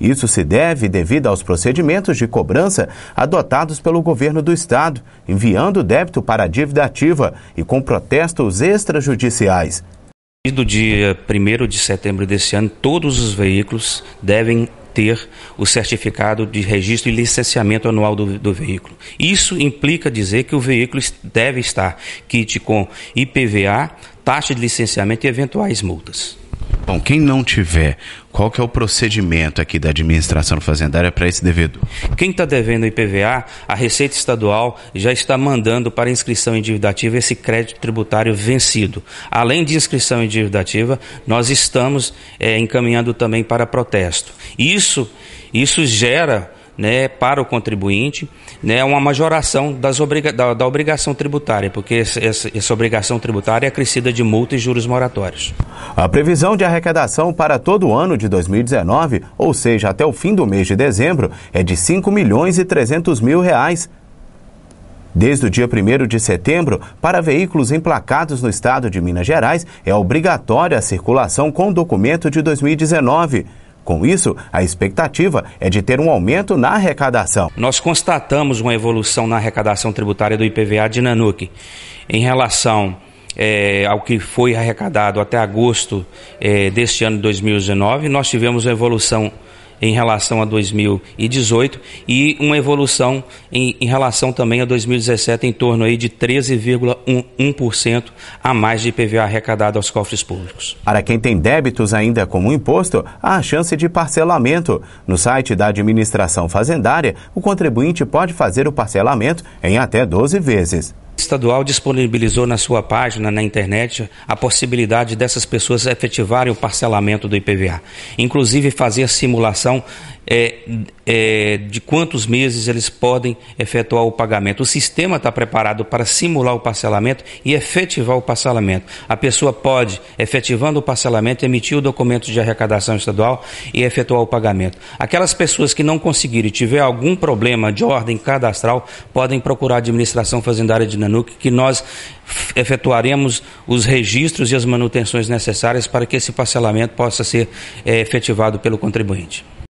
Isso se deve devido aos procedimentos de cobrança adotados pelo governo do estado, enviando débito para a dívida ativa e com protestos extrajudiciais. Do dia 1 de setembro desse ano, todos os veículos devem ter o certificado de registro e licenciamento anual do, do, veículo. Isso implica dizer que o veículo deve estar kit com IPVA, taxa de licenciamento e eventuais multas. Bom, quem não tiver, qual que é o procedimento aqui da administração fazendária é para esse devedor? Quem está devendo IPVA, a Receita Estadual já está mandando para inscrição endividativa esse crédito tributário vencido. Além de inscrição endividativa, nós estamos é, encaminhando também para protesto. Isso, isso gera né, para o contribuinte, né, uma majoração das obriga da, da, obrigação tributária, porque essa, essa obrigação tributária é acrescida de multa e juros moratórios. A previsão de arrecadação para todo o ano de 2019, ou seja, até o fim do mês de dezembro, é de 5 milhões e 300 mil reais. Desde o dia 1 de setembro, para veículos emplacados no estado de Minas Gerais, é obrigatória a circulação com documento de 2019. Com isso, a expectativa é de ter um aumento na arrecadação. Nós constatamos uma evolução na arrecadação tributária do IPVA de Nanuque em relação é, ao que foi arrecadado até agosto é, deste ano de 2019, nós tivemos uma evolução em relação a 2018 e uma evolução em, em relação também a 2017 em torno aí de 13,1% a mais de IPVA arrecadado aos cofres públicos. Para quem tem débitos ainda com o imposto, há a chance de parcelamento. No site da administração fazendária, o contribuinte pode fazer o parcelamento em até 12 vezes estadual disponibilizou na sua página na internet a possibilidade dessas pessoas efetivarem o parcelamento do IPVA, inclusive fazer a simulação é, é, de quantos meses eles podem efetuar o pagamento. O sistema está preparado para simular o parcelamento e efetivar o parcelamento. A pessoa pode, efetivando o parcelamento, emitir o documento de arrecadação estadual e efetuar o pagamento. Aquelas pessoas que não conseguirem tiver algum problema de ordem cadastral podem procurar a administração fazendária de que nós efetuaremos os registros e as manutenções necessárias para que esse parcelamento possa ser é, efetivado pelo contribuinte.